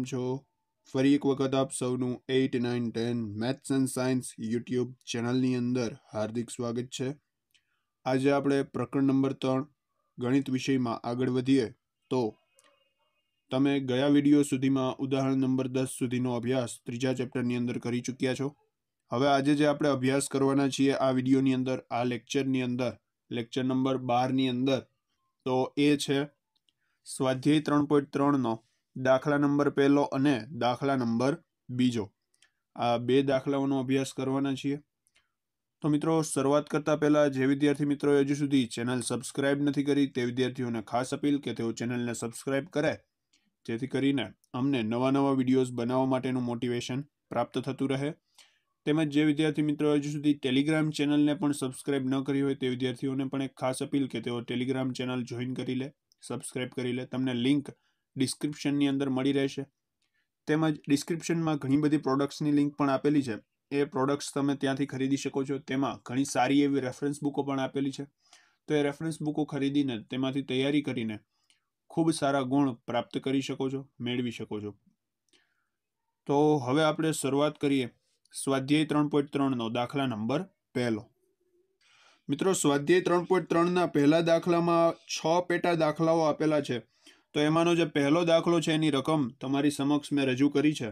કેમ છો ફરી એક વખત આપ સૌનું eight nine ten maths and science YouTube ચેનલની અંદર હાર્દિક સ્વાગત છે આજે આપણે પ્રકરણ નંબર ત્રણ ગણિત વિષયમાં આગળ વધીએ તો તમે ગયા વિડીયો સુધીમાં ઉદાહરણ નંબર દસ સુધીનો અભ્યાસ ત્રીજા ચેપ્ટરની અંદર કરી ચૂક્યા છો હવે આજે જે આપણે અભ્યાસ કરવાના છીએ આ વિડીયોની અંદર આ લેક્ચરની અંદર લેક્ચર નંબર બારની અંદર તો એ છે સ્વાધ્યાય ત્રણ પોઈન્ટ ત્રણનો દાખલા નંબર પહેલો અને દાખલા નંબર બીજો આ બે દાખલાઓનો અભ્યાસ કરવાના છીએ તો મિત્રો શરૂઆત કરતા પહેલાં જે વિદ્યાર્થી મિત્રો હજુ સુધી ચેનલ સબસ્ક્રાઇબ નથી કરી તે વિદ્યાર્થીઓને ખાસ અપીલ કે તેઓ ચેનલને સબસ્ક્રાઇબ કરે જેથી કરીને અમને નવા નવા વિડીયોઝ બનાવવા માટેનું મોટિવેશન પ્રાપ્ત થતું રહે તેમજ જે વિદ્યાર્થી મિત્રો હજુ સુધી ટેલિગ્રામ ચેનલને પણ સબસ્ક્રાઇબ ન કરી હોય તે વિદ્યાર્થીઓને પણ એક ખાસ અપીલ કે તેઓ ટેલિગ્રામ ચેનલ જોઈન કરી લે સબસ્ક્રાઇબ કરી લે તમને લિંક ડિસ્ક્રિપ્શનની અંદર મળી રહેશે તેમજ ડિસ્ક્રિપ્શનમાં ઘણી બધી પ્રોડક્ટ્સની લિંક પણ આપેલી છે એ પ્રોડક્ટ્સ તમે ત્યાંથી ખરીદી શકો છો તેમાં ઘણી સારી એવી રેફરન્સ બુકો પણ આપેલી છે તો એ રેફરન્સ બુકો ખરીદીને તેમાંથી તૈયારી કરીને ખૂબ સારા ગુણ પ્રાપ્ત કરી શકો છો મેળવી શકો છો તો હવે આપણે શરૂઆત કરીએ સ્વાધ્યાય ત્રણ પોઈન્ટ ત્રણનો દાખલા નંબર પહેલો મિત્રો સ્વાધ્યાય ત્રણ પોઈન્ટ ત્રણના પહેલા દાખલામાં છ પેટા દાખલાઓ આપેલા છે તો એમાંનો જે પહેલો દાખલો છે એની રકમ તમારી સમક્ષ મેં રજૂ કરી છે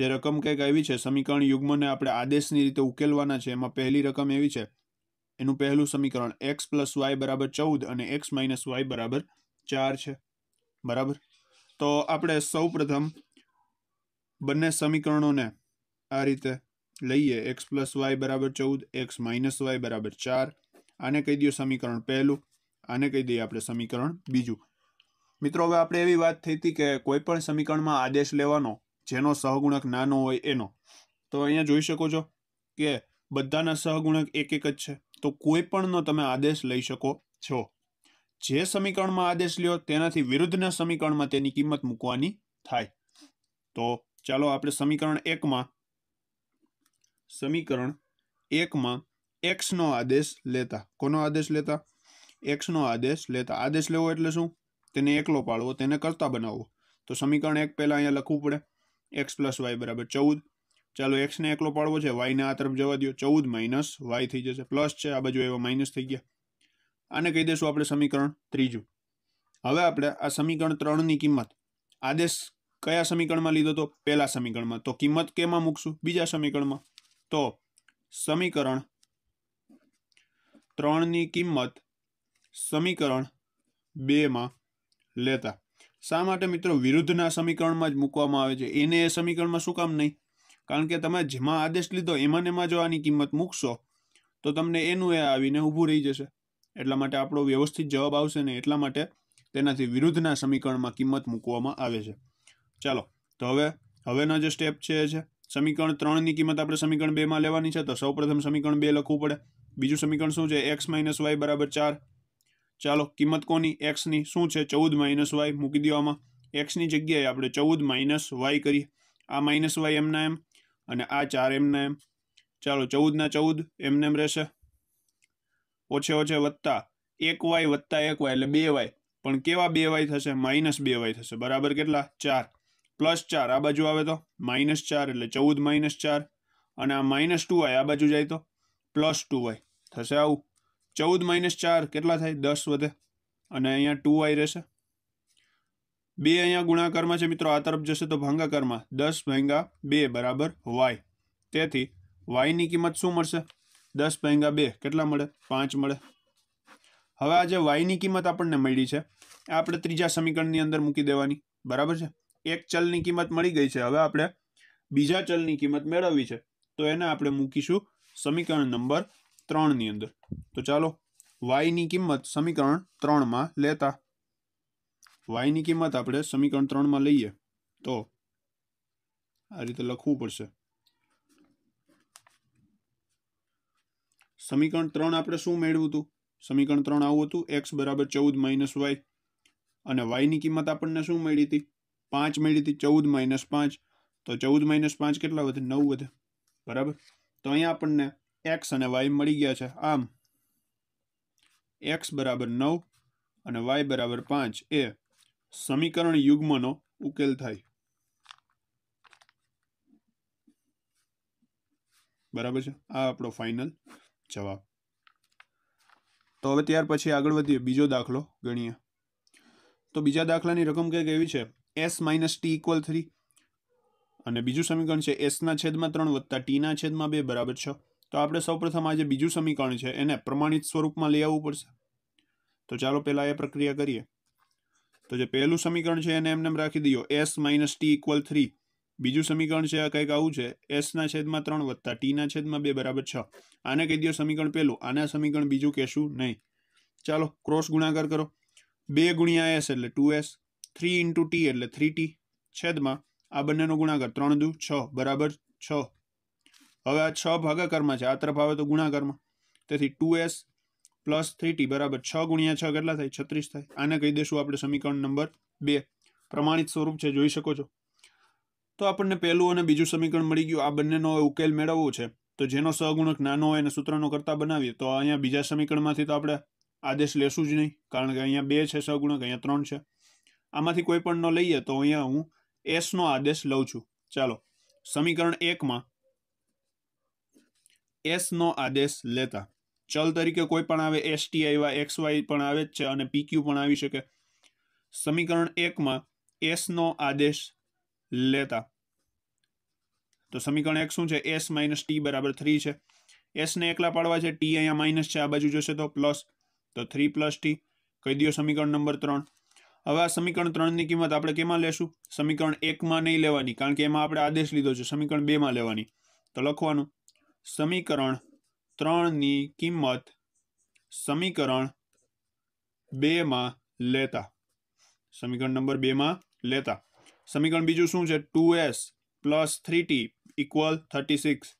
જે રકમ કંઈક આવી છે સમીકરણ યુગ્મને આપણે આદેશની રીતે ઉકેલવાના છે એમાં પહેલી રકમ એવી છે એનું પહેલું સમીકરણ એક્સ પ્લસ વાય બરાબર ચૌદ અને એક્સ માઇનસ વાય બરાબર ચાર છે બરાબર તો આપણે સૌ પ્રથમ બંને સમીકરણોને આ રીતે લઈએ એક્સ પ્લસ વાય બરાબર ચૌદ એક્સ માઇનસ વાય બરાબર ચાર આને કહી દઈએ સમીકરણ પહેલું આને કહી દઈએ આપણે સમીકરણ બીજું મિત્રો હવે આપણે એવી વાત થઈ હતી કે કોઈપણ સમીકરણમાં આદેશ લેવાનો જેનો સહગુણક નાનો હોય એનો તો અહીંયા જોઈ શકો છો કે બધાના સહગુણક એક એક જ છે તો કોઈ પણનો તમે આદેશ લઈ શકો છો જે સમીકરણમાં આદેશ લ્યો તેનાથી વિરુદ્ધના સમીકરણમાં તેની કિંમત મૂકવાની થાય તો ચાલો આપણે સમીકરણ એકમાં સમીકરણ એકમાં એક્સનો આદેશ લેતા કોનો આદેશ લેતા એક્સનો આદેશ લેતા આદેશ લેવો એટલે શું તેને એકલો પાડવો તેને કરતા બનાવવો તો સમીકરણ એક પહેલાં અહીંયા લખવું પડે એક્સ પ્લસ વાય બરાબર ચૌદ ચાલો એક્સને એકલો પાડવો છે વાયને આ તરફ જવા દો ચૌદ માઇનસ વાય થઈ જશે પ્લસ છે આ બાજુ એવા માઇનસ થઈ ગયા આને કહી દઈશું આપણે સમીકરણ ત્રીજું હવે આપણે આ સમીકરણ ત્રણની કિંમત આદેશ કયા સમીકરણમાં લીધો હતો પહેલા સમીકરણમાં તો કિંમત કેમાં મૂકશું બીજા સમીકરણમાં તો સમીકરણ ત્રણની કિંમત સમીકરણ બેમાં લેતા શા માટે મિત્રો વિરુદ્ધના સમીકરણમાં જ મૂકવામાં આવે છે એને એ સમીકરણમાં શું કામ નહીં કારણ કે તમે જેમાં આદેશ લીધો એમાં એમાં જો આની કિંમત મૂકશો તો તમને એનું એ આવીને ઊભું રહી જશે એટલા માટે આપણો વ્યવસ્થિત જવાબ આવશે ને એટલા માટે તેનાથી વિરુદ્ધના સમીકરણમાં કિંમત મૂકવામાં આવે છે ચાલો તો હવે હવેનો જે સ્ટેપ છે એ છે સમીકરણ ત્રણની કિંમત આપણે સમીકરણ બેમાં લેવાની છે તો સૌપ્રથમ સમીકરણ બે લખવું પડે બીજું સમીકરણ શું છે એક્સ માઇનસ વાય બરાબર ચાર ચાલો કિંમત કોની એક્સની શું છે ચૌદ માઇનસ વાય મૂકી દેવામાં એક્સની જગ્યાએ આપણે ચૌદ માઇનસ વાય કરીએ આ માઇનસ વાય એમના એમ અને આ ચાર એમના એમ ચાલો ચૌદના ચૌદ એમને એમ રહેશે ઓછે ઓછે વત્તા એક વાય વત્તા એક વાય એટલે બે વાય પણ કેવા બે વાય થશે માઇનસ બે વાય થશે બરાબર કેટલા ચાર પ્લસ ચાર આ બાજુ આવે તો માઇનસ ચાર એટલે ચૌદ માઇનસ ચાર અને આ માઇનસ ટુ વાય આ બાજુ જાય તો પ્લસ ટુ વાય થશે આવું ચૌદ માઇનસ ચાર કેટલા થાય દસ વધે અને અહીંયા ટુ આઈ રહેશે બે અહીંયા ગુણાકારમાં છે મિત્રો આ તરફ જશે તો ભાંગાકારમાં દસ ભાંગા બે બરાબર વાય તેથી વાયની કિંમત શું મળશે દસ ભાંગા બે કેટલા મળે પાંચ મળે હવે આજે વાયની કિંમત આપણને મળી છે આપણે ત્રીજા સમીકરણની અંદર મૂકી દેવાની બરાબર છે એક ચલની કિંમત મળી ગઈ છે હવે આપણે બીજા ચલની કિંમત મેળવવી છે તો એને આપણે મૂકીશું સમીકરણ નંબર ત્રણની અંદર તો ચાલો વાયની કિંમત સમીકરણ ત્રણમાં લેતા વાયની કિંમત આપણે સમીકરણ ત્રણમાં લઈએ તો આ રીતે લખવું પડશે સમીકરણ ત્રણ આપણે શું મેળવ્યું હતું સમીકરણ ત્રણ આવું હતું એક્સ બરાબર ચૌદ માઇનસ વાય અને વાયની કિંમત આપણને શું મળી હતી પાંચ મળી હતી ચૌદ માઇનસ પાંચ તો ચૌદ માઇનસ પાંચ કેટલા વધે નવ વધે બરાબર તો અહીંયા આપણને એક્સ અને વાય મળી ગયા છે આમ એક્સ બરાબર નવ અને વાય બરાબર પાંચ એ સમીકરણ યુગ્મનો ઉકેલ થાય બરાબર છે આ આપણો ફાઇનલ જવાબ તો હવે ત્યાર પછી આગળ વધીએ બીજો દાખલો ગણીએ તો બીજા દાખલાની રકમ કંઈક એવી છે S minus T equal three અને બીજું સમીકરણ છે એસના છેદમાં ત્રણ વત્તા ટીના છેદમાં બે બરાબર છ તો આપણે સૌપ્રથમ આ જે બીજું સમીકરણ છે એને પ્રમાણિત સ્વરૂપમાં લઈ આવવું પડશે તો ચાલો પહેલાં એ પ્રક્રિયા કરીએ તો જે પહેલું સમીકરણ છે એને એમને રાખી દઈએ S minus T equal three બીજું સમીકરણ છે આ કંઈક આવું છે એસના છેદમાં ત્રણ વત્તા ટીના છેદમાં બે બરાબર છ આને કહી દો સમીકરણ પહેલું આને સમીકરણ બીજું કહેશું નહીં ચાલો ક્રોસ ગુણાકાર કરો બે ગુણ્યા એસ એટલે two S three into T એટલે થ્રી ટી છેદમાં આ બંનેનો ગુણાકાર ત્રણ દુ છ બરાબર છ હવે આ છ ભાગાકારમાં છે આ તરફ આવે તો ગુણાકારમાં તેથી two S plus three T બરાબર છ ગુણ્યા છ કેટલા થાય છત્રીસ થાય આને કહી દેશું આપણે સમીકરણ નંબર બે પ્રમાણિત સ્વરૂપ છે જોઈ શકો છો તો આપણને પહેલું અને બીજું સમીકરણ મળી ગયું આ બંનેનો ઉકેલ મેળવવો છે તો જેનો સહગુણક નાનો હોય અને સૂત્રનો કરતા બનાવીએ તો અહીંયા બીજા સમીકરણમાંથી તો આપણે આદેશ લેશું જ નહીં કારણ કે અહીંયા બે છે સહગુણક અહીંયા ત્રણ છે આમાંથી કોઈ પણ લઈએ તો અહીંયા હું એસનો આદેશ લઉં છું ચાલો સમીકરણ એકમાં એસનો આદેશ લેતા ચલ તરીકે કોઈ પણ આવે એસટી આવ્યા એક્સ વાય પણ આવે જ છે અને પીક્યુ પણ આવી શકે સમીકરણ એકમાં એસનો આદેશ લેતા તો સમીકરણ એક શું છે એસ માઇનસ ટી બરાબર થ્રી છે એસ ને એકલા પાડવા છે ટી અહીંયા માઇનસ છે આ બાજુ જોશે તો પ્લસ તો થ્રી પ્લસ ટી કહી દો સમીકરણ નંબર ત્રણ હવે આ સમીકરણ ત્રણની કિંમત આપણે કેમાં લેશું સમીકરણ એકમાં નહીં લેવાની કારણ કે એમાં આપણે આદેશ લીધો છે સમીકરણ બેમાં લેવાની તો લખવાનું समीकरण 3 ની કિંમત સમીકરણ 2 માં લેતા સમીકરણ નંબર 2 માં લેતા સમીકરણ બીજું શું છે 2s + 3t = 36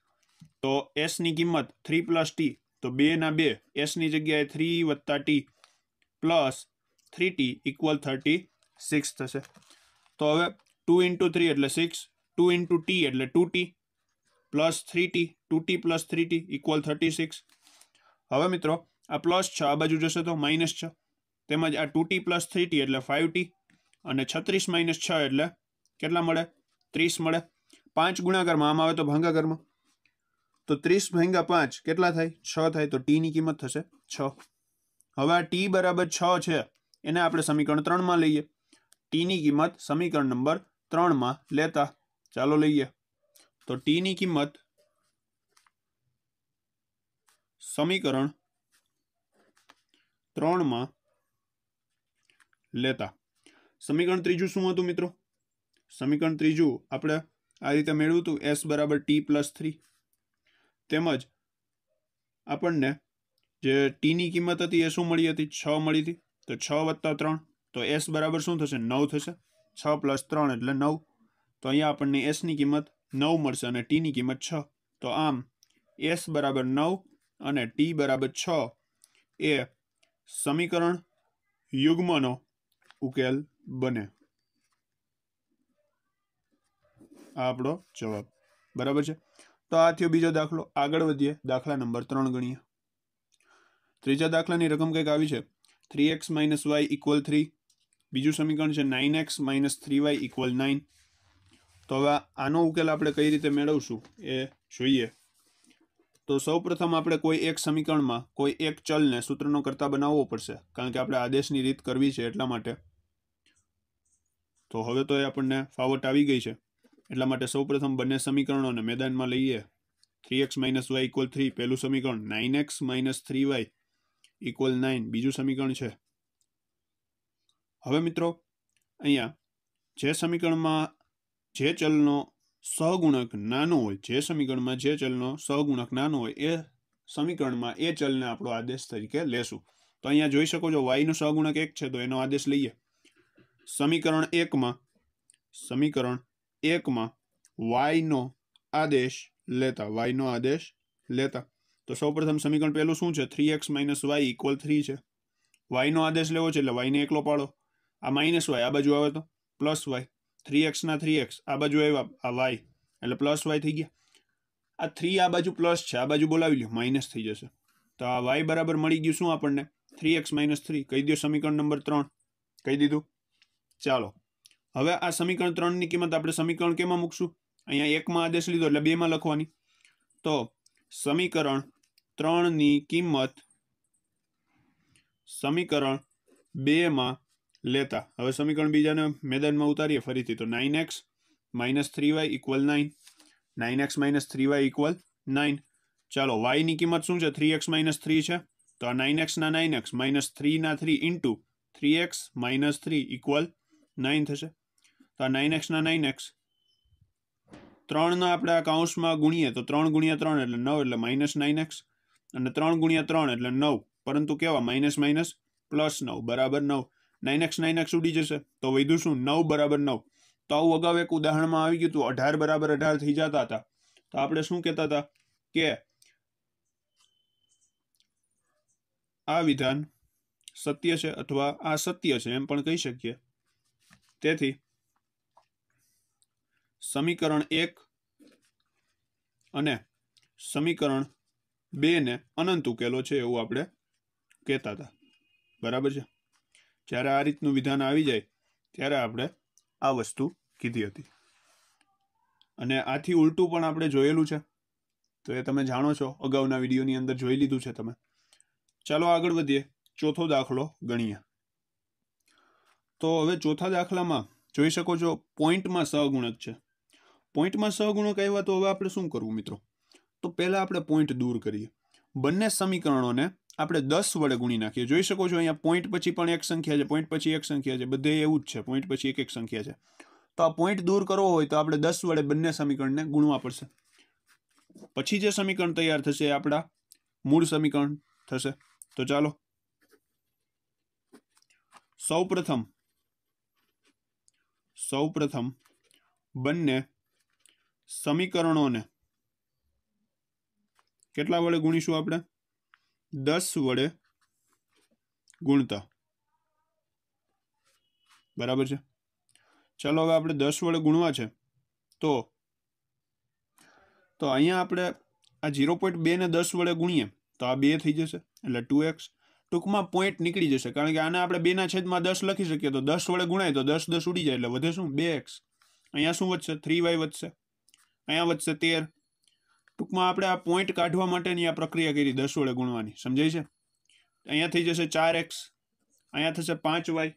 તો s ની કિંમત 3 + t તો 2 ના 2 s ની જગ્યાએ 3 + t + 3t = 36 થશે તો હવે 2 * 3 એટલે 6 2 * t એટલે 2t plus three T two T plus three T equal thirty six હવે મિત્રો આ પ્લસ છ આ બાજુ જશે તો માઇનસ છ તેમજ આ two T plus three T એટલે ફાઇવ ટી અને છત્રીસ માઇનસ છ એટલે કેટલા મળે ત્રીસ મળે પાંચ ગુણાકારમાં આમ આવે તો ભાંગાકારમાં તો ત્રીસ ભાંગા પાંચ કેટલા થાય છ થાય તો ટીની કિંમત થશે છ હવે આ ટી બરાબર છ છે એને આપણે સમીકરણ ત્રણમાં લઈએ ટીની કિંમત સમીકરણ નંબર ત્રણમાં લેતા ચાલો લઈએ તો ટીની કિંમત સમીકરણ ત્રણમાં લેતા સમીકરણ ત્રીજું શું હતું મિત્રો સમીકરણ ત્રીજું આપણે આ રીતે મેળવ્યું હતું એસ બરાબર ટી પ્લસ થ્રી તેમજ આપણને જે ટીની કિંમત હતી એ શું મળી હતી છ મળી હતી તો છ વત્તા ત્રણ તો એસ બરાબર શું થશે નવ થશે છ પ્લસ ત્રણ એટલે નવ તો અહીંયા આપણને એસની કિંમત નવ મળશે અને ટીની કિંમત છ તો આમ એસ બરાબર નવ અને ટી બરાબર છ એ સમીકરણ યુગ્મનો ઉકેલ બને આ આપણો જવાબ બરાબર છે તો આ થયો બીજો દાખલો આગળ વધીએ દાખલા નંબર ત્રણ ગણીએ ત્રીજા દાખલાની રકમ કંઈક આવી છે three X minus Y equal three બીજું સમીકરણ છે nine X minus three Y equal nine તો હવે આનો ઉકેલ આપણે કઈ રીતે મેળવશું એ જોઈએ તો સૌપ્રથમ આપણે કોઈ એક સમીકરણમાં કોઈ એક ચલને સૂત્રનો કરતા બનાવવો પડશે કારણ કે આપણે આદેશની રીત કરવી છે એટલા માટે તો હવે તો એ આપણને ફાવટ આવી ગઈ છે એટલા માટે સૌપ્રથમ બંને સમીકરણોને મેદાનમાં લઈએ three X minus Y equal three પહેલું સમીકરણ nine X minus three Y equal nine બીજું સમીકરણ છે હવે મિત્રો અહીંયા જે સમીકરણમાં જે ચલનો સહગુણક નાનો હોય જે સમીકરણમાં જે ચલનો સહગુણક નાનો હોય એ સમીકરણમાં એ ચલને આપણો આદેશ તરીકે લેશું તો અહીંયા જોઈ શકો છો વાયનો સહગુણક એક છે તો એનો આદેશ લઈએ સમીકરણ એકમાં સમીકરણ એકમાં વાયનો આદેશ લેતા વાયનો આદેશ લેતા તો સૌપ્રથમ સમીકરણ પહેલું શું છે three X minus Y equal three છે વાયનો આદેશ લેવો છે એટલે વાયને એકલો પાડો આ માઇનસ વાય આ બાજુ આવે તો પ્લસ વાય થ્રી એક્સના થ્રી એક્સ આ બાજુ આવ્યા આ વાય એટલે પ્લસ વાય થઈ ગયા આ થ્રી આ બાજુ પ્લસ છે આ બાજુ બોલાવી લ્યો માઇનસ થઈ જશે તો આ વાય બરાબર મળી ગયું શું આપણને થ્રી એક્સ માઇનસ થ્રી કહી દો સમીકરણ નંબર ત્રણ કહી દીધું ચાલો હવે આ સમીકરણ ત્રણની કિંમત આપણે સમીકરણ કેમાં મૂકશું અહીંયા એકમાં આદેશ લીધો એટલે બેમાં લખવાની તો સમીકરણ ત્રણની કિંમત સમીકરણ બેમાં લેતા હવે સમીકરણ બીજાને મેદાનમાં ઉતારીએ ફરીથી તો nine X minus three Y equal nine nine X minus three Y equal nine ચાલો વાયની કિંમત શું છે થ્રી એક્સ માઇનસ થ્રી છે તો આ નાઇન એક્સના નાઇન એક્સ માઇનસ થ્રીના three into three X minus three equal nine થશે તો આ નાઇન એક્સના નાઇન એક્સ ત્રણના આપણે આ કાઉન્સમાં ગુણીએ તો ત્રણ ગુણ્યા ત્રણ એટલે નવ એટલે માઇનસ નાઇન એક્સ અને ત્રણ ગુણ્યા ત્રણ એટલે નવ પરંતુ કેવા માઇનસ માઇનસ પ્લસ નવ બરાબર નવ નાઇન એક્સ નાઇન એક્સ ઉડી જશે તો વધ્યું શું નવ બરાબર નવ તો આવું અગાઉ એક ઉદાહરણમાં આવી ગયું હતું અઢાર બરાબર અઢાર થઈ જતા હતા તો આપણે શું કહેતા હતા કે આ વિધાન સત્ય છે અથવા આ સત્ય છે એમ પણ કહી શકીએ તેથી સમીકરણ એક અને સમીકરણ બેને અનંત ઉકેલો છે એવું આપણે કહેતા હતા બરાબર છે જ્યારે આ રીતનું વિધાન આવી જાય ત્યારે આપણે આ વસ્તુ કીધી હતી અને આથી ઉલટું પણ આપણે જોયેલું છે તો એ તમે જાણો છો અગાઉના વિડીયોની અંદર જોઈ લીધું છે તમે ચાલો આગળ વધીએ ચોથો દાખલો ગણીએ તો હવે ચોથા દાખલામાં જોઈ શકો છો પોઈન્ટમાં સહગુણક છે પોઈન્ટમાં સહગુણક આવ્યા તો હવે આપણે શું કરવું મિત્રો તો પહેલાં આપણે પોઈન્ટ દૂર કરીએ બંને સમીકરણોને આપણે દસ વડે ગુણી નાખીએ જોઈ શકો છો અહીંયા પોઈન્ટ પછી પણ એક સંખ્યા છે પોઈન્ટ પછી એક સંખ્યા છે બધે એવું જ છે પોઈન્ટ પછી એક એક સંખ્યા છે તો આ પોઈન્ટ દૂર કરવો હોય તો આપણે દસ વડે બંને સમીકરણને ગુણવા પડશે પછી જે સમીકરણ તૈયાર થશે એ આપણા મૂળ સમીકરણ થશે તો ચાલો સૌપ્રથમ સૌપ્રથમ બંને સમીકરણોને કેટલા વડે ગુણીશું આપણે દસ વડે ગુણતા બરાબર છે ચાલો હવે આપણે દસ વડે ગુણવા છે તો તો અહીંયા આપણે આ ઝીરો પોઈન્ટ બેને દસ વડે ગુણીએ તો આ બે થઈ જશે એટલે ટુ એક્સ ટૂંકમાં પોઈન્ટ નીકળી જશે કારણ કે આને આપણે બેના છેદમાં દસ લખી શકીએ તો દસ વડે ગુણાય તો દસ દસ ઉડી જાય એટલે વધે શું બે એક્સ અહીંયા શું વધશે થ્રી વાય વધશે અહીંયા વધશે તેર ટૂંકમાં આપણે આ પોઈન્ટ કાઢવા માટેની આ પ્રક્રિયા કરી દસ વડે ગુણવાની સમજાય છે અહીંયા થઈ જશે ચાર એક્સ અહીંયા થશે પાંચ વાય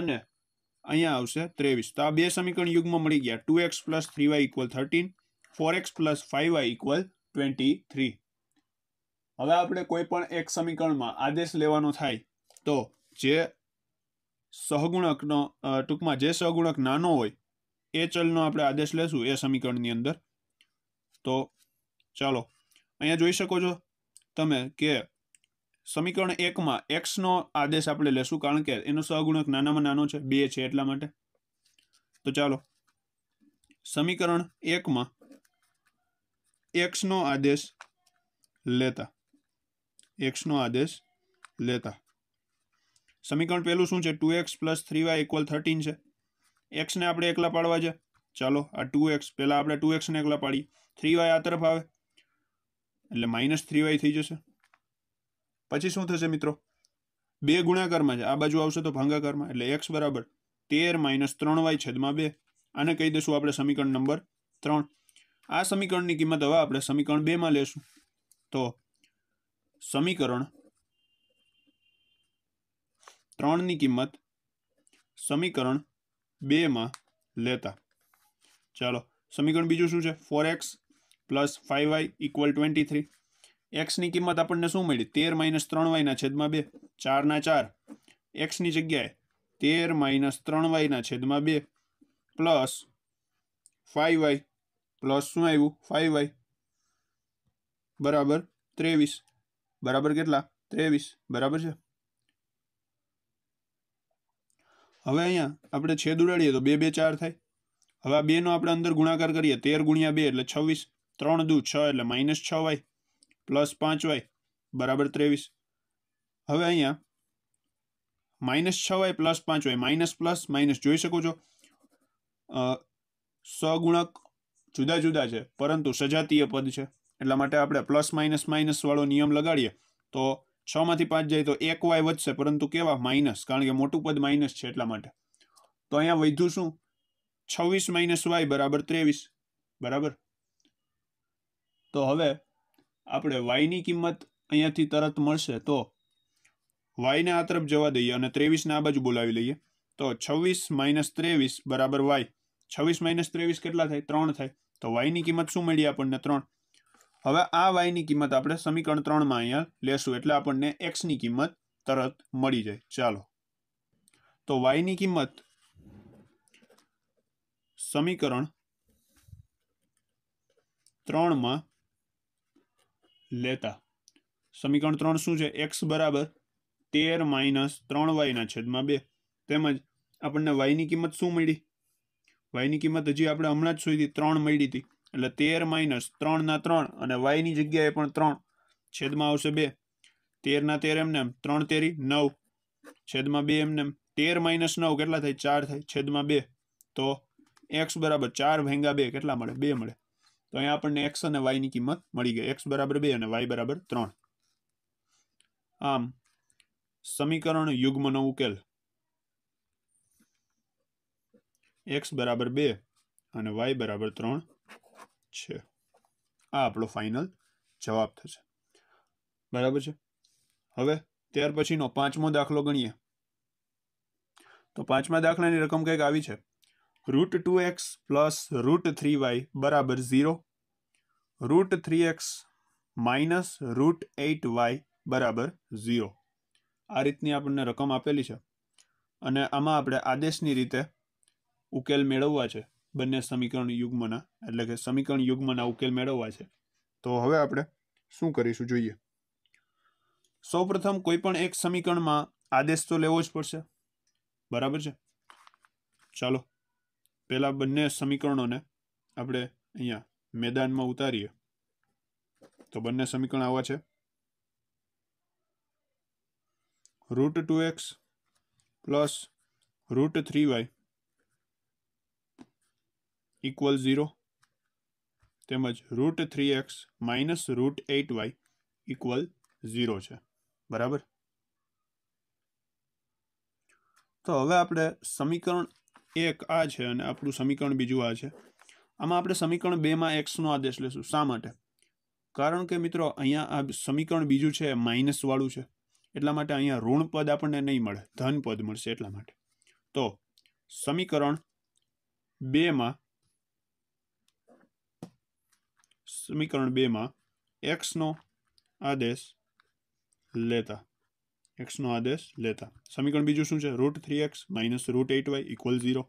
અને અહીંયા આવશે ત્રેવીસ તો આ બે સમીકરણ યુગમાં મળી ગયા two x plus three Y equal thirteen four X plus five Y equal twenty three હવે આપણે કોઈ પણ એક સમીકરણમાં આદેશ લેવાનો થાય તો જે સહગુણકનો ટૂંકમાં જે સહગુણક નાનો હોય એ ચલનો આપણે આદેશ લેશું એ સમીકરણની અંદર તો ચાલો અહીંયા જોઈ શકો છો તમે કે સમીકરણ એકમાં એક્સનો આદેશ આપણે લેશું કારણ કે એનો સહગુણક નાનામાં નાનો છે બે છે એટલા માટે તો ચાલો સમીકરણ એકમાં એક્સનો આદેશ લેતા એક્સનો આદેશ લેતા સમીકરણ પહેલું શું છે two x plus three Y equal thirteen છે એક્સને આપણે એકલા પાડવા છે ચાલો આ ટુ એક્સ પહેલાં આપણે ટુ એક્સને એકલા પાડીએ થ્રી વાય આ તરફ આવે એટલે માઇનસ થ્રી વાય થઈ જશે પછી શું થશે મિત્રો બે ગુણાકારમાં છે આ બાજુ આવશે તો ભાંગાકારમાં એટલે એક્સ બરાબર તેર માઇનસ ત્રણ વાય છેદમાં બે આને કહી દઈશું આપણે સમીકરણ નંબર ત્રણ આ સમીકરણની કિંમત હવે આપણે સમીકરણ બેમાં લેશું તો સમીકરણ ત્રણની કિંમત સમીકરણ બેમાં લેતા ચાલો સમીકરણ બીજું શું છે four X plus five Y equal twenty three એક્સની કિંમત આપણને શું મળી તેર માઇનસ ત્રણ વાયના છેદમાં બે ચારના ચાર એક્સની જગ્યાએ તેર માઇનસ ત્રણ વાયના છેદમાં બે પ્લસ ફાઈવ વાય પ્લસ શું આવ્યું ફાઈવ વાય બરાબર ત્રેવીસ બરાબર કેટલા ત્રેવીસ બરાબર છે હવે અહીંયા આપણે છેદ ઉડાડીએ તો બે બે ચાર થાય હવે આ બેનો આપણે અંદર ગુણાકાર કરીએ તેર ગુણ્યા બે એટલે છવ્વીસ ત્રણ દુ છ એટલે માઇનસ છ વાય પ્લસ પાંચ વાય બરાબર ત્રેવીસ હવે અહીંયા માઇનસ છ વાય પ્લસ પાંચ વાય માઇનસ પ્લસ માઇનસ જોઈ શકો છો સગુણક જુદા જુદા છે પરંતુ સજાતીય પદ છે એટલા માટે આપણે પ્લસ માઇનસ માઇનસ વાળો નિયમ લગાડીએ તો છ માંથી પાંચ જાય તો એક વાય વધશે પરંતુ કેવા માઇનસ કારણ કે મોટું પદ માઇનસ છે એટલા માટે તો અહીંયા વધ્યું શું છવ્વીસ માઇનસ વાય બરાબર ત્રેવીસ બરાબર તો હવે આપણે વાયની કિંમત અહીંયાથી તરત મળશે તો વાયને આ તરફ જવા દઈએ અને ત્રેવીસને આ બાજુ બોલાવી લઈએ તો છવ્વીસ માઇનસ ત્રેવીસ બરાબર વાય છવ્વીસ માઇનસ ત્રેવીસ કેટલા થાય ત્રણ થાય તો વાયની કિંમત શું મળી આપણને ત્રણ હવે આ વાયની કિંમત આપણે સમીકરણ ત્રણમાં અહીંયા લેશું એટલે આપણને એક્સની કિંમત તરત મળી જાય ચાલો તો વાયની કિંમત સમીકરણ ત્રણમાં લેતા સમીકરણ ત્રણ શું છે એક્સ બરાબર તેર માઇનસ ત્રણ વાયના છેદમાં બે તેમજ આપણને વાયની કિંમત શું મળી વાયની કિંમત હજી આપણે હમણાં જ સુધી ત્રણ મળી હતી એટલે તેર માઇનસ ત્રણના ત્રણ અને વાયની જગ્યાએ પણ ત્રણ છેદમાં આવશે બે તેરના તેર એમને એમ ત્રણ તેરી નવ છેદમાં બે એમને એમ તેર માઇનસ નવ કેટલા થાય ચાર થાય છેદમાં બે તો એક્સ બરાબર ચાર ભેંગા બે કેટલા મળે બે મળે તો અહીંયા આપણને એક્સ અને વાયની કિંમત મળી ગઈ એક્સ બરાબર બે અને વાય બરાબર ત્રણ આમ સમીકરણ યુગ્મનો ઉકેલ એક્સ બરાબર બે અને વાય બરાબર ત્રણ છે આ આપણો ફાઇનલ જવાબ થશે બરાબર છે હવે ત્યાર પછીનો પાંચમો દાખલો ગણીએ તો પાંચમા દાખલાની રકમ કંઈક આવી છે root two x plus root three Y બરાબર zero root three X minus root eight Y બરાબર ઝીરો આ રીતની આપણને રકમ આપેલી છે અને આમાં આપણે આદેશની રીતે ઉકેલ મેળવવા છે બંને સમીકરણ યુગ્મના એટલે કે સમીકરણ યુગ્મના ઉકેલ મેળવવા છે તો હવે આપણે શું કરીશું જોઈએ સૌપ્રથમ કોઈ પણ એક સમીકરણમાં આદેશ તો લેવો જ પડશે બરાબર છે ચાલો પહેલાં બંને સમીકરણોને આપણે અહીંયા મેદાનમાં ઉતારીએ તો બંને સમીકરણ આવા છે root two x plus root three Y equal zero તેમજ root three X minus root eight Y equal zero છે બરાબર તો હવે આપણે સમીકરણ એક આ છે અને આપણું સમીકરણ બીજું આ છે આમાં આપણે સમીકરણ બેમાં એક્સનો આદેશ લેશું શા માટે કારણ કે મિત્રો અહીંયા આ સમીકરણ બીજું છે માઇનસવાળું છે એટલા માટે અહીંયા ઋણ પદ આપણને નહીં મળે ધન પદ મળશે એટલા માટે તો સમીકરણ બેમાં સમીકરણ બેમાં એક્સનો આદેશ લેતા એક્સનો આદેશ લેતા સમીકરણ બીજું શું છે root three X minus root eight Y equal zero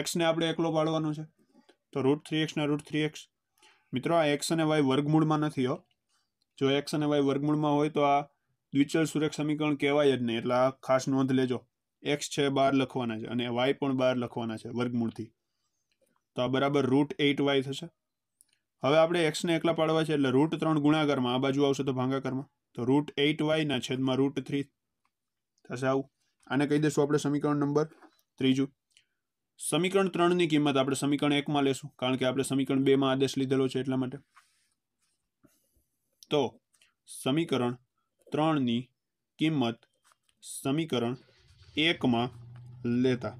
એક્સને આપણે એકલો પાડવાનો છે તો રૂટ થ્રી એક્સના રૂટ થ્રી એક્સ મિત્રો આ એક્સ અને વાય વર્ગમૂળમાં નથી હો જો એક્સ અને વાય વર્ગમૂળમાં હોય તો આ દ્વિચલ સુરેખ સમીકરણ કહેવાય જ નહીં એટલે આ ખાસ નોંધ લેજો એક્સ છે બાર લખવાના છે અને વાય પણ બાર લખવાના છે વર્ગમૂળથી તો આ બરાબર રૂટ એઇટ વાય થશે હવે આપણે એક્સને એકલા પાડવા છે એટલે રૂટ ત્રણ ગુણાકારમાં આ બાજુ આવશે તો ભાંગાકારમાં તો રૂટ એઇટ વાયના છેદમાં રૂટ થ્રી થશે આવું આને કહી દઈશું આપણે સમીકરણ નંબર ત્રીજું સમીકરણ ત્રણની કિંમત આપણે સમીકરણ એકમાં લેશું કારણ કે આપણે સમીકરણ બેમાં આદેશ લીધેલો છે એટલા માટે તો સમીકરણ ત્રણની કિંમત સમીકરણ એકમાં લેતા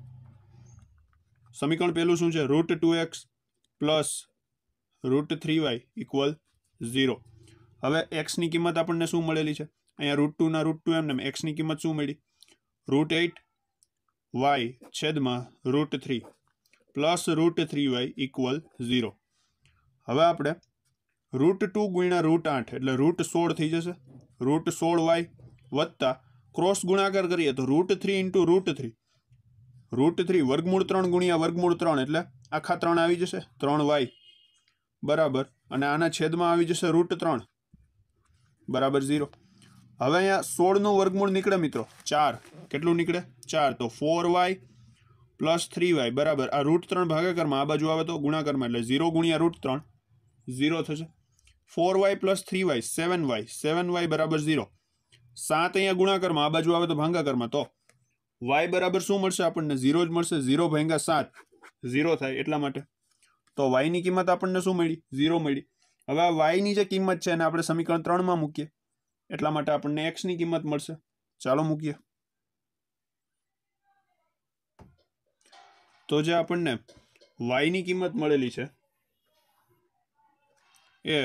સમીકરણ પહેલું શું છે root two x plus root three Y equal zero હવે એક્સની કિંમત આપણને શું મળેલી છે અહીંયા રૂટ ટુના રૂટ ટુ એમને એક્સની કિંમત શું મળી રૂટ એઇટ વાય છેદમાં root three plus root three Y equal zero હવે આપણે રૂટ ટુ ગુણ્યા રૂટ આઠ એટલે રૂટ સોળ થઈ જશે રૂટ સોળ વાય વત્તા ક્રોસ ગુણાકાર કરીએ તો root three into root three root three વર્ગમૂળ ત્રણ ગુણ્યા વર્ગમૂળ ત્રણ એટલે આખા ત્રણ આવી જશે ત્રણ વાય બરાબર અને આના છેદમાં આવી જશે રૂટ ત્રણ બરાબર ઝીરો હવે અહીંયા સોળનું વર્ગમૂળ નીકળે મિત્રો ચાર કેટલું નીકળે ચાર તો four y plus three Y બરાબર આ રૂટ ત્રણ ભાગાકારમાં આ બાજુ આવે તો ગુણાકારમાં એટલે ઝીરો ગુણ્યા રૂટ ત્રણ ઝીરો થશે four y plus three y seven y seven y બરાબર ઝીરો સાત અહીંયા ગુણાકારમાં આ બાજુ આવે તો ભાંગાકારમાં તો વાય બરાબર શું મળશે આપણને ઝીરો જ મળશે ઝીરો ભાંગા સાત ઝીરો થાય એટલા માટે તો વાયની કિંમત આપણને શું મળી ઝીરો મળી હવે આ વાયની જે કિંમત છે એને આપણે સમીકરણ ત્રણમાં મૂકીએ એટલા માટે આપણને એક્સની કિંમત મળશે ચાલો મૂકીએ તો જે આપણને વાયની કિંમત મળેલી છે એ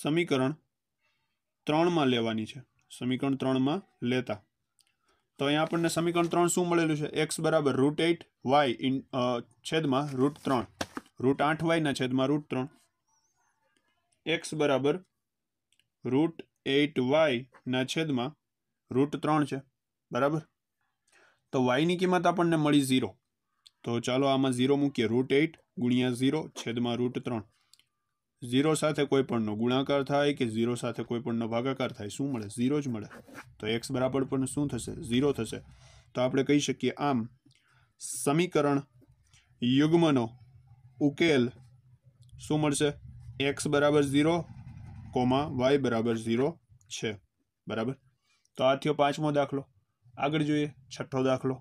સમીકરણ ત્રણમાં લેવાની છે સમીકરણ ત્રણમાં લેતા તો અહીંયા આપણને સમીકરણ ત્રણ શું મળેલું છે એક્સ બરાબર રૂટ એઇટ વાય ઇન છેદમાં રૂટ ત્રણ રૂટ આઠ વાયના છેદમાં રૂટ ત્રણ એક્સ બરાબર રૂટ એટ વાયના છેદમાં રૂટ ત્રણ છે બરાબર તો વાયની કિંમત આપણને મળી ઝીરો તો ચાલો આમાં ઝીરો મૂકીએ રૂટ એઇટ ગુણ્યા ઝીરો છેદમાં રૂટ ત્રણ ઝીરો સાથે કોઈપણનો ગુણાકાર થાય કે ઝીરો સાથે કોઈપણનો ભાગાકાર થાય શું મળે ઝીરો જ મળે તો એક્સ બરાબર પણ શું થશે ઝીરો થશે તો આપણે કહી શકીએ આમ સમીકરણ યુગ્મનો ઉકેલ શું મળશે એક્સ બરાબર ઝીરો કોમા વાય બરાબર ઝીરો છે બરાબર તો આ થયો પાંચમો દાખલો આગળ જોઈએ છઠ્ઠો દાખલો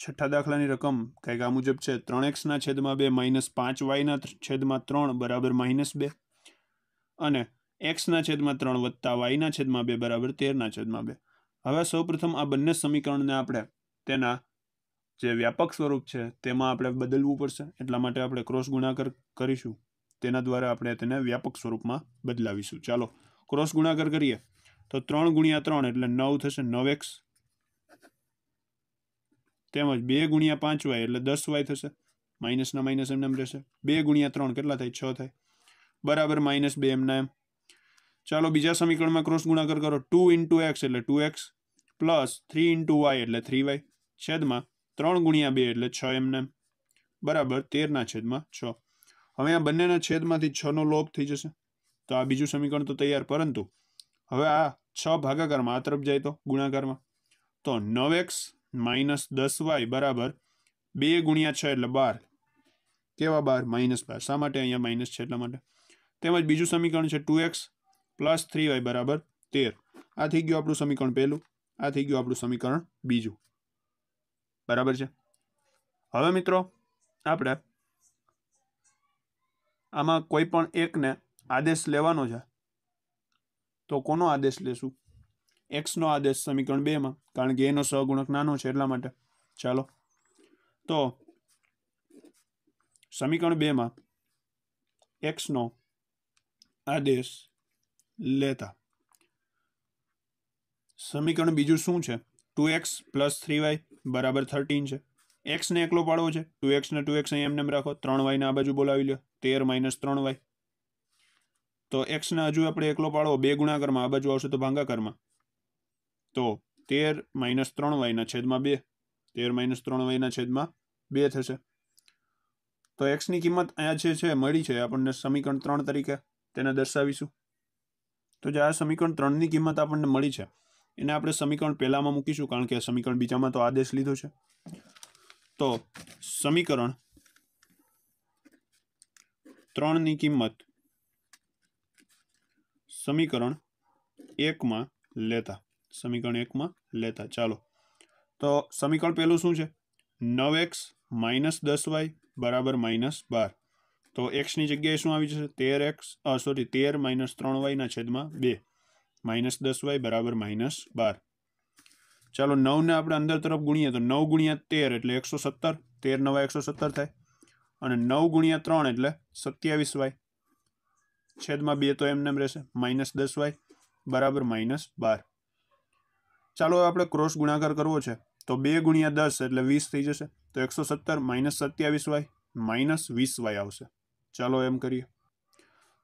છઠ્ઠા દાખલાની રકમ કંઈક આ મુજબ છે ત્રણ એક્સના છેદમાં બે માઇનસ પાંચ વાયના છેદમાં ત્રણ બરાબર માઇનસ બે અને એક્સના છેદમાં ત્રણ વત્તા વાયના છેદમાં બે બરાબર તેરના છેદમાં બે હવે સૌપ્રથમ આ બંને સમીકરણને આપણે તેના જે વ્યાપક સ્વરૂપ છે તેમાં આપણે બદલવું પડશે એટલા માટે આપણે ક્રોસ ગુણાકાર કરીશું તેના દ્વારા આપણે તેને વ્યાપક સ્વરૂપમાં બદલાવીશું ચાલો ક્રોસ ગુણાકાર કરીએ તો ત્રણ ગુણ્યા ત્રણ એટલે નવ થશે નવ એક્સ તેમજ બે ગુણ્યા પાંચ વાય એટલે દસ વાય થશે માઇનસના માઇનસ એમને એમ રહેશે બે ગુણ્યા ત્રણ કેટલા થાય છ થાય બરાબર માઇનસ બે એમના એમ ચાલો બીજા સમીકરણમાં ક્રોસ ગુણાકાર કરો ટુ ઇન્ટુ એક્સ એટલે two x plus three into y એટલે થ્રી વાય છેદમાં ત્રણ ગુણ્યા બે એટલે છ એમને એમ બરાબર તેરના છેદમાં છ હવે આ બંનેના છેદમાંથી છનો લોપ થઈ જશે તો આ બીજું સમીકરણ તો તૈયાર પરંતુ હવે આ છ ભાગાકારમાં આ તરફ જાય તો ગુણાકારમાં તો નવ એક્સ માઇનસ દસ વાય બરાબર બે ગુણ્યા છ એટલે બાર કેવા બાર માઇનસ બાર શા માટે અહીંયા માઇનસ છે એટલા માટે તેમજ બીજું સમીકરણ છે two x plus three Y બરાબર તેર આ થઈ ગયું આપણું સમીકરણ પહેલું આ થઈ ગયું આપણું સમીકરણ બીજું બરાબર છે હવે મિત્રો આપણે આમાં કોઈ પણ એકને આદેશ લેવાનો છે તો કોનો આદેશ લેશું એક્સનો આદેશ સમીકરણ બેમાં કારણ કે એનો સહગુણક નાનો છે એટલા માટે ચાલો તો સમીકરણ બેમાં એક્સનો આદેશ લેતા સમીકરણ બીજું શું છે two x plus three Y બરાબર થર્ટીન છે એક્સને એકલો પાડવો છે ટુ એક્સને ટુ એક્સ અહીં એમને રાખો ત્રણ વાયને આ બાજુ બોલાવી લો તેર માઇનસ ત્રણ વાય તો એક્સને હજુ આપણે એકલો પાડવો બે ગુણાકારમાં આ બાજુ આવશે તો ભાંગાકારમાં તો તેર માઇનસ ત્રણ વાયના છેદમાં બે તેર માઇનસ ત્રણ વાયના છેદમાં બે થશે તો એક્સની કિંમત અહીંયા જે છે મળી છે આપણને સમીકરણ ત્રણ તરીકે તેને દર્શાવીશું તો જે આ સમીકરણ ત્રણની કિંમત આપણને મળી છે એને આપણે સમીકરણ પહેલામાં મૂકીશું કારણ કે સમીકરણ બીજામાં તો આદેશ લીધો છે તો સમીકરણ ત્રણની કિંમત સમીકરણ એકમાં લેતા સમીકરણ એકમાં લેતા ચાલો તો સમીકરણ પહેલું શું છે નવ એક્સ માઇનસ દસ વાય બરાબર માઇનસ બાર તો એક્સની જગ્યાએ શું આવી જશે તેર એક્સ સોરી તેર માઇનસ ત્રણ વાયના છેદમાં બે માઇનસ દસ વાય બરાબર માઇનસ બાર ચાલો નવને આપણે અંદર તરફ ગુણીએ તો નવ ગુણ્યા તેર એટલે એકસો સત્તર તેર નવા એકસો સત્તર થાય અને નવ ગુણ્યા ત્રણ એટલે સત્યાવીસ વાય છેદમાં બે તો એમને રહેશે માઇનસ દસ વાય બરાબર માઇનસ બાર ચાલો આપણે ક્રોસ ગુણાકાર કરવો છે તો બે ગુણ્યા દસ એટલે વીસ થઈ જશે તો એકસો સત્તર માઇનસ સત્યાવીસ વાય માઇનસ વીસ વાય આવશે ચાલો એમ કરીએ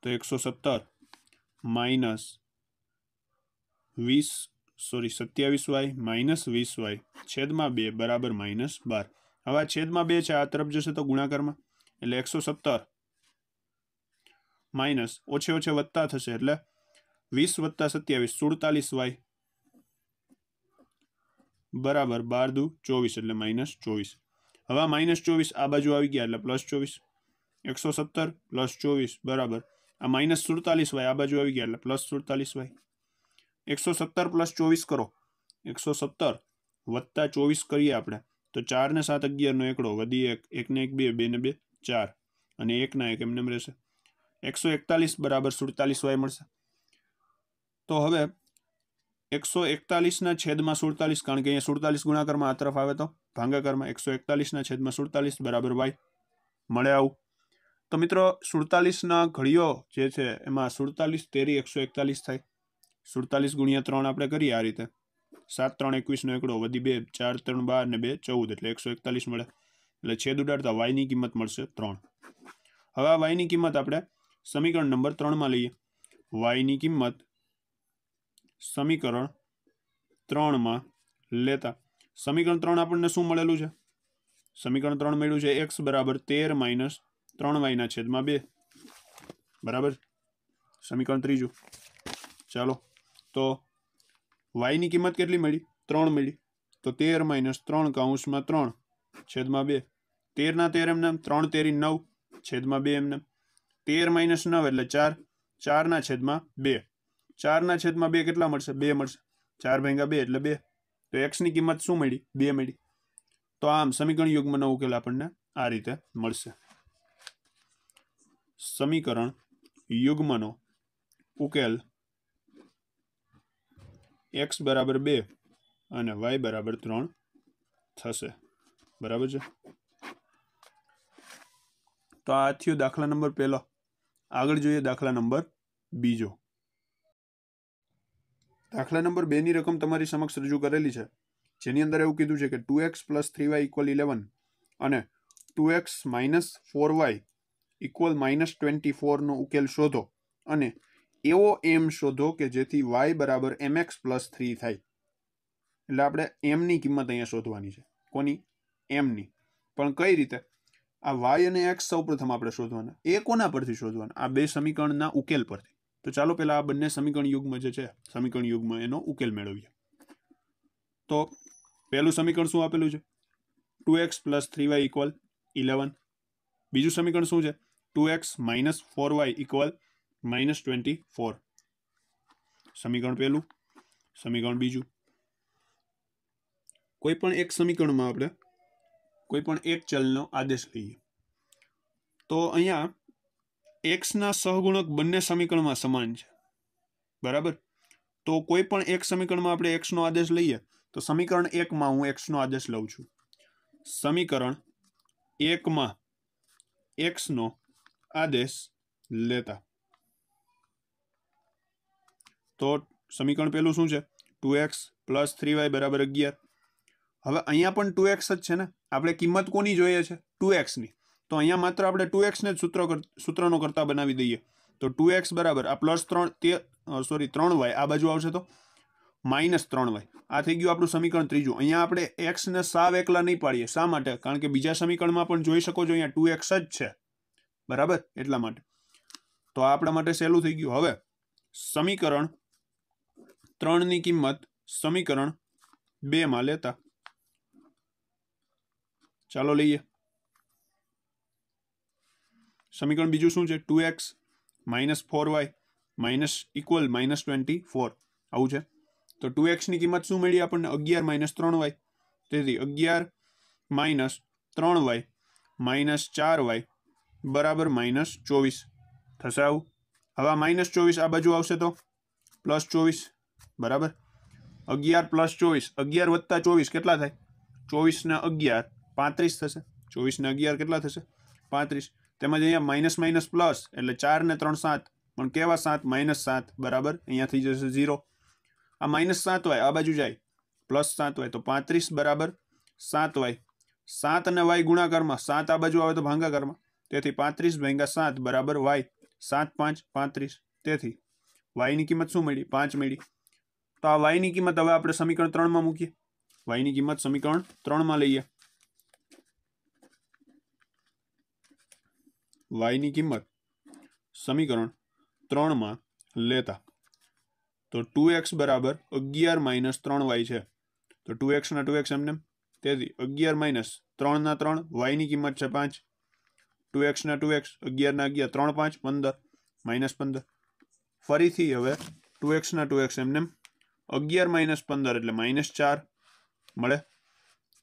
તો એકસો સત્તર માઇનસ વીસ સોરી સત્યાવીસ વાય માઇનસ વીસ વાય છેદમાં બે બરાબર માઇનસ બાર હવે આ છેદમાં બે છે આ તરફ જશે તો ગુણાકારમાં એટલે એકસો સત્તર માઇનસ ઓછે ઓછે વત્તા થશે એટલે વીસ વત્તા સત્યાવીસ સુડતાલીસ વાય બરાબર બાર દુ ચોવીસ એટલે માઇનસ ચોવીસ હવે માઇનસ ચોવીસ આ બાજુ આવી ગયા એટલે પ્લસ ચોવીસ એકસો સત્તર પ્લસ ચોવીસ બરાબર આ માઇનસ સુડતાલીસ વાય આ બાજુ આવી ગયા એટલે પ્લસ સુડતાલીસ વાય એકસો સત્તર પ્લસ ચોવીસ કરો એકસો સત્તર વત્તા ચોવીસ કરીએ આપણે તો ચારને સાત અગિયારનો એકડો વધી એક એકને એક બે બે ને બે ચાર અને એકના એક એમને રહેશે એકસો એકતાલીસ બરાબર સુડતાલીસ વાય મળશે તો હવે એકસો એકતાલીસના છેદમાં સુડતાલીસ કારણ કે અહીંયા સુડતાલીસ ગુણાકારમાં આ તરફ આવે તો ભાંગાકારમાં એકસો એકતાલીસના છેદમાં સુડતાલીસ બરાબર વાય મળે આવું તો મિત્રો સુડતાલીસના ઘડીઓ જે છે એમાં સુડતાલીસ તેરી એકસો એકતાલીસ થાય સુડતાલીસ ગુણ્યા ત્રણ આપણે કરીએ આ રીતે સાત ત્રણ એકવીસનો એકડો વધી બે ચાર ત્રણ બાર ને બે ચૌદ એટલે એકસો એકતાલીસ મળે એટલે છેદ ઉડાડતા વાયની કિંમત મળશે ત્રણ હવે આ વાયની કિંમત આપણે સમીકરણ નંબર ત્રણમાં લઈએ વાયની કિંમત સમીકરણ ત્રણમાં લેતા સમીકરણ ત્રણ આપણને શું મળેલું છે સમીકરણ ત્રણ મળ્યું છે એક્સ બરાબર તેર માઇનસ ત્રણ વાયના છેદમાં બે બરાબર સમીકરણ ત્રીજું ચાલો તો વાયની કિંમત કેટલી મળી ત્રણ મળી તો તેર માઇનસ ત્રણ કાઉન્સમાં ત્રણ છેદમાં બે તેરના તેર એમને ત્રણ તેરી નવ છેદમાં બે એમને તેર માઇનસ નવ એટલે ચાર ચારના છેદમાં બે ચારના છેદમાં બે કેટલા મળશે બે મળશે ચાર ભાંગા બે એટલે બે તો એક્સની કિંમત શું મળી બે મળી તો આમ સમીકરણ યુગમાંનો ઉકેલ આપણને આ રીતે મળશે સમીકરણ યુગ્મનો ઉકેલ એક્સ બરાબર બે અને વાય બરાબર ત્રણ થશે બરાબર છે તો આ થયો દાખલા નંબર પહેલો આગળ જોઈએ દાખલા નંબર બીજો દાખલા નંબર બેની રકમ તમારી સમક્ષ રજૂ કરેલી છે જેની અંદર એવું કીધું છે કે two x plus three Y equal eleven અને two x minus four y equal minus twenty ફોરનો ઉકેલ શોધો અને એવો એમ શોધો કે જેથી વાય બરાબર એમ એક્સ પ્લસ થ્રી થાય એટલે આપણે એમની કિંમત અહીંયા શોધવાની છે કોની એમની પણ કઈ રીતે આ વાય અને એક્સ સૌપ્રથમ આપણે શોધવાના એ કોના પરથી શોધવાના આ બે સમીકરણના ઉકેલ પરથી તો ચાલો પહેલાં આ બંને સમીકરણ યુગમાં જે છે સમીકરણ યુગમાં એનો ઉકેલ મેળવીએ તો પહેલું સમીકરણ શું આપેલું છે two x plus three Y equal eleven બીજું સમીકરણ શું છે two x minus four y equal minus twenty four સમીકરણ પહેલું સમીકરણ બીજું કોઈ પણ એક સમીકરણમાં આપણે કોઈ પણ એક ચલનો આદેશ લઈએ તો અહીંયા એક્સના સહગુણક બંને સમીકરણમાં સમાન છે બરાબર તો કોઈ પણ એક સમીકરણમાં આપણે એક્સનો આદેશ લઈએ તો સમીકરણ એકમાં હું એક્સનો આદેશ લઉં છું સમીકરણ એકમાં એક્સનો આદેશ લેતા તો સમીકરણ પહેલું શું છે two x plus three Y બરાબર અગિયાર હવે અહીંયા પણ ટુ એક્સ જ છે ને આપણે કિંમત કોની જોઈએ છે ટુ એક્સની તો અહીંયા માત્ર આપણે ટુ એક્સને જ સૂત્ર સૂત્રનો કરતાં બનાવી દઈએ તો ટુ એક્સ બરાબર આ પ્લસ ત્રણ તે સોરી ત્રણ વાય આ બાજુ આવશે તો માઇનસ ત્રણ વાય આ થઈ ગયું આપણું સમીકરણ ત્રીજું અહીંયા આપણે એક્સને સાવ એકલા નહીં પાડીએ શા માટે કારણ કે બીજા સમીકરણમાં પણ જોઈ શકો છો અહીંયા ટુ એક્સ જ છે બરાબર એટલા માટે તો આ આપણા માટે સહેલું થઈ ગયું હવે સમીકરણ ત્રણની કિંમત સમીકરણ બેમાં લેતા ચાલો લઈએ સમીકરણ બીજું શું છે two x minus four y minus equal minus twenty four આવું છે તો ટુ એક્સની કિંમત શું મળી આપણને અગિયાર માઇનસ ત્રણ વાય તેથી અગિયાર માઇનસ ત્રણ વાય માઇનસ ચાર વાય બરાબર માઇનસ ચોવીસ થશે આવું હવે માઇનસ ચોવીસ આ બાજુ આવશે તો પ્લસ ચોવીસ બરાબર અગિયાર પ્લસ ચોવીસ અગિયાર વત્તા ચોવીસ કેટલા થાય ચોવીસને અગિયાર પાંત્રીસ થશે ચોવીસને અગિયાર કેટલા થશે પાંત્રીસ તેમજ અહીંયા માઇનસ માઇનસ પ્લસ એટલે ચાર ને ત્રણ સાત પણ કેવા સાત માઇનસ સાત બરાબર અહીંયા થઈ જશે ઝીરો આ માઇનસ સાત વાય આ બાજુ જાય પ્લસ સાત વાય તો પાંત્રીસ બરાબર સાત વાય સાત અને વાય ગુણાકારમાં સાત આ બાજુ આવે તો ભાંગાકારમાં તેથી પાંત્રીસ ભાંગા સાત બરાબર વાય સાત પાંચ પાંત્રીસ તેથી વાયની કિંમત શું મળી પાંચ મળી तो आ वाई किंमत हम अपने समीकरण त्रन में मूकी वाई किंमत समीकरण त्रन में लीए वाई किंमत समीकरण त्रन में लेता तो टू एक्स बराबर अगियार माइनस त्रन वाई है तो टू एक्स ना टू एक्स एम अगियार माइनस त्रना त्रन वाई की किमत है पांच टू एक्स ना टू एक्स अगियार अगियार त्र पांच पंदर माइनस पंदर फरी हम टू एक्स ना टू एक्स एम અગિયાર માઇનસ પંદર એટલે માઇનસ ચાર મળે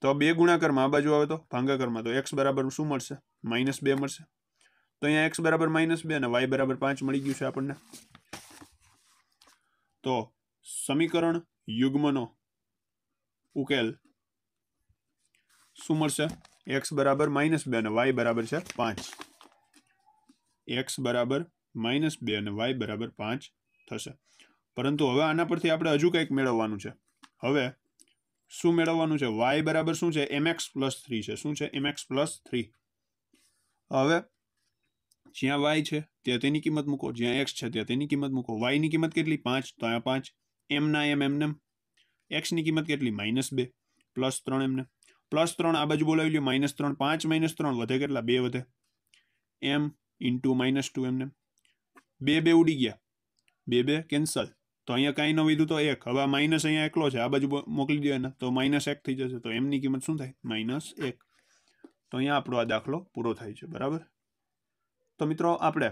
તો બે ગુણાકારમાં આ બાજુ આવે તો ભાંગાકારમાં તો એક્સ બરાબર શું મળશે માઇનસ બે મળશે તો અહીંયા એક્સ બરાબર માઇનસ બે અને વાય બરાબર પાંચ મળી ગયું છે આપણને તો સમીકરણ યુગ્મનો ઉકેલ શું મળશે એક્સ બરાબર માઇનસ બે અને વાય બરાબર છે પાંચ એક્સ બરાબર માઇનસ બે અને વાય બરાબર પાંચ થશે પરંતુ હવે આના પરથી આપણે હજુ કંઈક મેળવવાનું છે હવે શું મેળવવાનું છે વાય બરાબર શું છે એમએક્સ પ્લસ થ્રી છે શું છે એમએક્સ પ્લસ થ્રી હવે જ્યાં વાય છે ત્યાં તેની કિંમત મૂકો જ્યાં એક્સ છે ત્યાં તેની કિંમત મૂકો વાયની કિંમત કેટલી પાંચ તો અહીંયા પાંચ એમના એમ એમને એક્સની કિંમત કેટલી માઇનસ બે પ્લસ ત્રણ એમને પ્લસ ત્રણ આ બાજુ બોલાવી લ્યો માઇનસ ત્રણ પાંચ માઇનસ ત્રણ વધે કેટલા બે વધે એમ ઇન્ટુ માઇનસ ટુ એમને બે બે ઉડી ગયા બે બે કેન્સલ તો અહીંયા કાંઈ ન વીધું તો એક હવે આ માઇનસ અહીંયા એકલો છે આ બાજુ મોકલી દો એને તો માઇનસ એક થઈ જશે તો એમની કિંમત શું થાય માઇનસ એક તો અહીંયા આપણો આ દાખલો પૂરો થાય છે બરાબર તો મિત્રો આપણે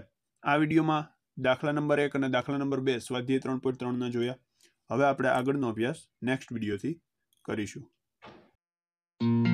આ વિડીયોમાં દાખલા નંબર એક અને દાખલા નંબર બે સ્વાધ્યાય ત્રણ પોઈન્ટ ત્રણના જોયા હવે આપણે આગળનો અભ્યાસ નેક્સ્ટ વિડીયોથી કરીશું